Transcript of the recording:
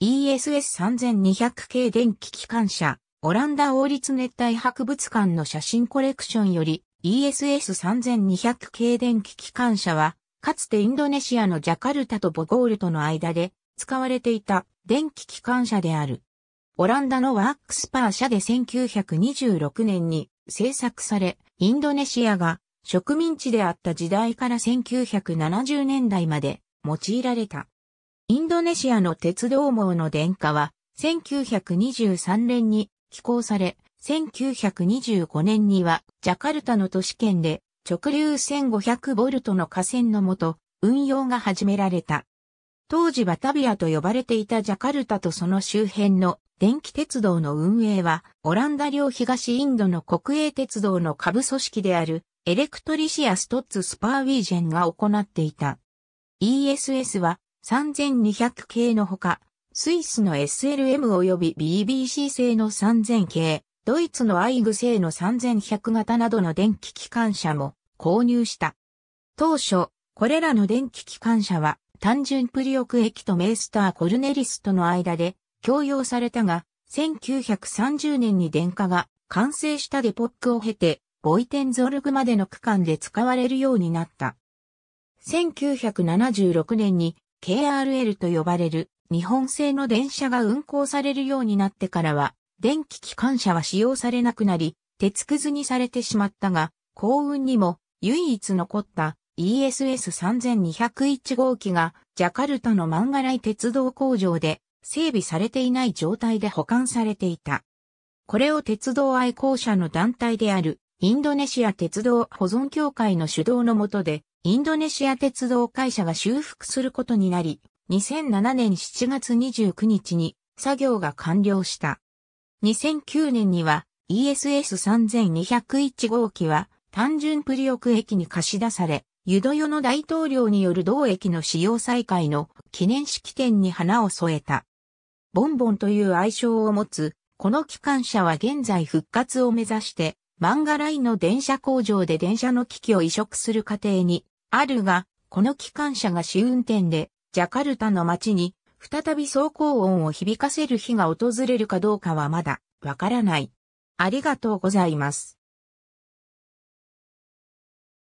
ESS3200 系電気機関車、オランダ王立熱帯博物館の写真コレクションより ESS3200 系電気機関車は、かつてインドネシアのジャカルタとボゴールとの間で使われていた電気機関車である。オランダのワークスパー社で1926年に制作され、インドネシアが植民地であった時代から1970年代まで用いられた。インドネシアの鉄道網の電化は、1923年に寄港され、1925年には、ジャカルタの都市圏で、直流1500ボルトの河川のもと、運用が始められた。当時バタビアと呼ばれていたジャカルタとその周辺の電気鉄道の運営は、オランダ領東インドの国営鉄道の下部組織である、エレクトリシア・ストッツ・スパーウィージェンが行っていた。ESS は3200系のほか、スイスの SLM 及び BBC 製の3000系、ドイツのアイグ製の3100型などの電気機関車も購入した。当初、これらの電気機関車は単純プリオク駅とメースターコルネリスとの間で共用されたが、1930年に電化が完成したデポックを経て、ボイテンゾルグまでの区間で使われるようになった。1976年に KRL と呼ばれる日本製の電車が運行されるようになってからは、電気機関車は使用されなくなり、鉄くずにされてしまったが、幸運にも唯一残った ESS3201 号機がジャカルタのマンガライ鉄道工場で整備されていない状態で保管されていた。これを鉄道愛好者の団体であるインドネシア鉄道保存協会の主導のもとでインドネシア鉄道会社が修復することになり、2007年7月29日に作業が完了した。2009年には ESS3201 号機は単純プリオク駅に貸し出され、ユドヨの大統領による同駅の使用再開の記念式典に花を添えた。ボンボンという愛称を持つ、この機関車は現在復活を目指して、マンガラインの電車工場で電車の機器を移植する過程にあるが、この機関車が試運転で、ジャカルタの街に、再び走行音を響かせる日が訪れるかどうかはまだ、わからない。ありがとうございます。